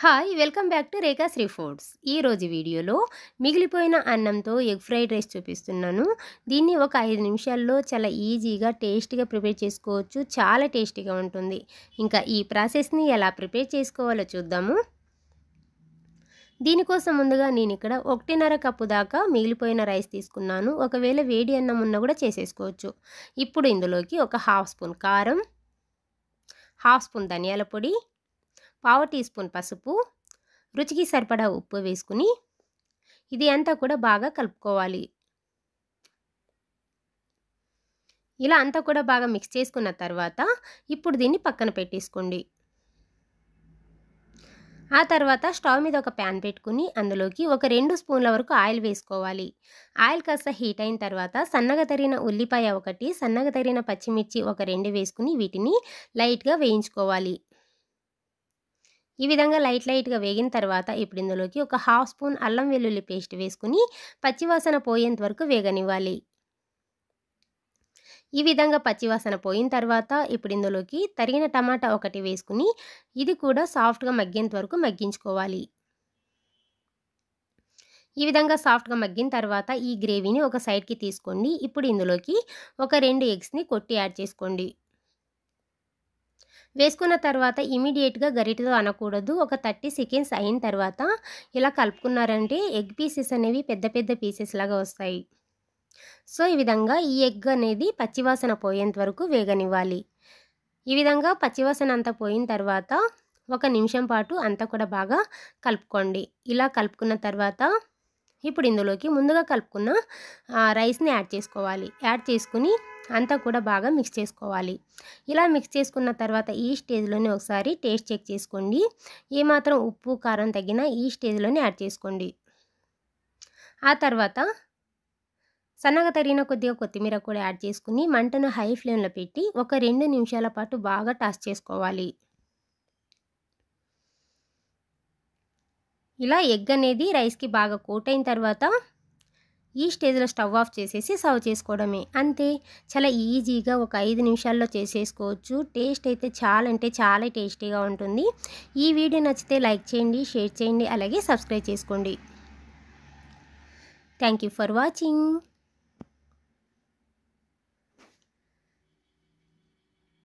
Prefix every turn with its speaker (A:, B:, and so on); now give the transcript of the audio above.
A: hi welcome back to Rekha Sri foods ఈరోజు వీడియోలో మిగిలిపోయిన అన్నంతో ఎగ్ ఫ్రైడ్ రైస్ చూపిస్తున్నాను దీన్ని ఒక ఐదు నిమిషాల్లో చాలా ఈజీగా టేస్టీగా ప్రిపేర్ చేసుకోవచ్చు చాలా టేస్టీగా ఉంటుంది ఇంకా ఈ ప్రాసెస్ని ఎలా ప్రిపేర్ చేసుకోవాలో చూద్దాము దీనికోసం ముందుగా నేను ఇక్కడ ఒకటిన్నర కప్పు దాకా మిగిలిపోయిన రైస్ తీసుకున్నాను ఒకవేళ వేడి అన్నం ఉన్న కూడా చేసేసుకోవచ్చు ఇప్పుడు ఇందులోకి ఒక హాఫ్ స్పూన్ కారం హాఫ్ స్పూన్ ధనియాల పొడి పావు టీ స్పూన్ పసుపు రుచికి సరిపడా ఉప్పు వేసుకుని ఇది అంతా కూడా బాగా కలుపుకోవాలి ఇలా అంతా కూడా బాగా మిక్స్ చేసుకున్న తర్వాత ఇప్పుడు దీన్ని పక్కన పెట్టేసుకోండి ఆ తర్వాత స్టవ్ మీద ఒక ప్యాన్ పెట్టుకుని అందులోకి ఒక రెండు స్పూన్ల వరకు ఆయిల్ వేసుకోవాలి ఆయిల్ కాస్త హీట్ అయిన తర్వాత సన్నగా తరిగిన ఉల్లిపాయ ఒకటి సన్నగా తరిగిన పచ్చిమిర్చి ఒక రెండు వేసుకుని వీటిని లైట్గా వేయించుకోవాలి ఈ విధంగా లైట్ లైట్గా వేగిన తర్వాత ఇప్పుడు ఇందులోకి ఒక హాఫ్ స్పూన్ అల్లం వెల్లుల్లి పేస్ట్ వేసుకుని పచ్చివాసన పోయేంత వరకు వేగనివ్వాలి ఈ విధంగా పచ్చివాసన పోయిన తర్వాత ఇప్పుడు ఇందులోకి తరిగిన టమాటా ఒకటి వేసుకుని ఇది కూడా సాఫ్ట్గా మగ్గేంత వరకు మగ్గించుకోవాలి ఈ విధంగా సాఫ్ట్గా మగ్గిన తర్వాత ఈ గ్రేవీని ఒక సైడ్కి తీసుకోండి ఇప్పుడు ఇందులోకి ఒక రెండు ఎగ్స్ని కొట్టి యాడ్ చేసుకోండి వేసుకున్న తర్వాత ఇమీడియట్గా గరిటతో అనకూడదు ఒక థర్టీ సెకండ్స్ అయిన తర్వాత ఇలా కలుపుకున్నారంటే ఎగ్ పీసెస్ అనేవి పెద్ద పెద్ద పీసెస్ లాగా వస్తాయి సో ఈ విధంగా ఈ ఎగ్ అనేది పచ్చివాసన పోయేంత వరకు వేగనివ్వాలి ఈ విధంగా పచ్చివాసన అంతా పోయిన తర్వాత ఒక నిమిషం పాటు అంతా కూడా బాగా కలుపుకోండి ఇలా కలుపుకున్న తర్వాత ఇప్పుడు ఇందులోకి ముందుగా కలుపుకున్న రైస్ని యాడ్ చేసుకోవాలి యాడ్ చేసుకుని అంతా కూడా బాగా మిక్స్ చేసుకోవాలి ఇలా మిక్స్ చేసుకున్న తర్వాత ఈ స్టేజ్లోనే ఒకసారి టేస్ట్ చెక్ చేసుకోండి ఏమాత్రం ఉప్పు కారం తగిన ఈ స్టేజ్లోనే యాడ్ చేసుకోండి ఆ తర్వాత సన్నగా తరిగిన కొద్దిగా కొత్తిమీర కూడా యాడ్ చేసుకుని మంటను హై ఫ్లేమ్లో పెట్టి ఒక రెండు నిమిషాల పాటు బాగా టాస్ చేసుకోవాలి ఇలా ఎగ్ అనేది రైస్కి బాగా కోట్ అయిన తర్వాత ఈ స్టేజ్లో స్టవ్ ఆఫ్ చేసేసి సర్వ్ చేసుకోవడమే అంతే చాలా ఈజీగా ఒక ఐదు నిమిషాల్లో చేసేసుకోవచ్చు టేస్ట్ అయితే చాలా అంటే చాలా టేస్టీగా ఉంటుంది ఈ వీడియో నచ్చితే లైక్ చేయండి షేర్ చేయండి అలాగే సబ్స్క్రైబ్ చేసుకోండి థ్యాంక్ యూ ఫర్ వాచింగ్